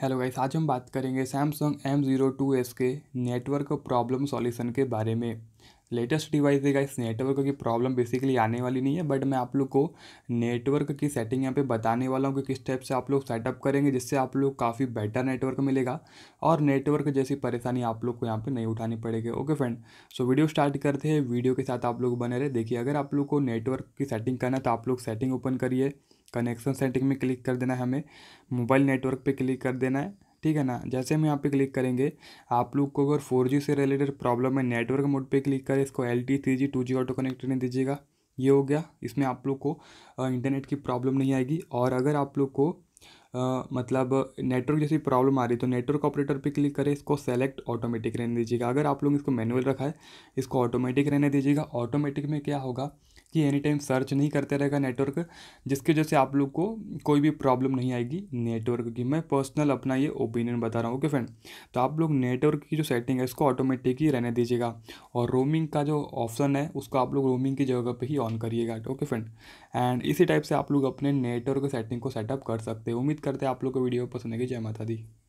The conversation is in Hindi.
हेलो गाइस आज हम बात करेंगे Samsung M zero two S के नेटवर्क प्रॉब्लम सॉल्यूशन के बारे में लेटेस्ट डिवाइस है गाइस नेटवर्क की प्रॉब्लम बेसिकली आने वाली नहीं है बट मैं आप लोग को नेटवर्क की सेटिंग यहाँ पे बताने वाला हूँ कि किस टाइप से आप लोग सेटअप करेंगे जिससे आप लोग काफ़ी बेटर नेटवर्क मिलेगा और नेटवर्क जैसी परेशानी आप लोग को यहाँ पर नहीं उठानी पड़ेगी okay friend so video start करते हैं वीडियो के साथ आप लोग बने रहे देखिए अगर आप लोग को नेटवर्क की सेटिंग करना तो आप लोग सेटिंग ओपन करिए कनेक्शन सेटिंग में क्लिक कर देना है हमें मोबाइल नेटवर्क पे क्लिक कर देना है ठीक है ना जैसे हम यहाँ पे क्लिक करेंगे आप लोग को अगर फोर जी से रिलेटेड प्रॉब्लम है नेटवर्क मोड पे क्लिक करें इसको L T three G two G auto connect नहीं दीजिएगा ये हो गया इसमें आप लोग को इंटरनेट की प्रॉब्लम नहीं आएगी और अगर आप लोग को आ, मतलब नेटवर्क जैसी प्रॉब्लम आ रही तो नेटवर्क ऑपरेटर पे क्लिक करें इसको सेलेक्ट ऑटोमेटिक रहने दीजिएगा अगर आप लोग इसको मैनुअल रखा है इसको ऑटोमेटिक रहने दीजिएगा ऑटोमेटिक में क्या होगा कि एनी टाइम सर्च नहीं करते रहेगा नेटवर्क जिसकी वजह से आप लोग को कोई भी प्रॉब्लम नहीं आएगी नेटवर्क की मैं पर्सनल अपना ये ओपिनियन बता रहा हूँ ओके फ्रेंड तो आप लोग नेटवर्क की जो सेटिंग है इसको ऑटोमेटिक ही रहने दीजिएगा और रोमिंग का जो ऑप्शन है उसको आप लोग रोमिंग की जगह पर ही ऑन करिएगा ओके फ्रेंड एंड इसी टाइप से आप लोग अपने नेटवर्क सेटिंग को सेटअप कर सकते हैं उम्मीद करते हैं आप लोग को वीडियो पसंद है जय माता दी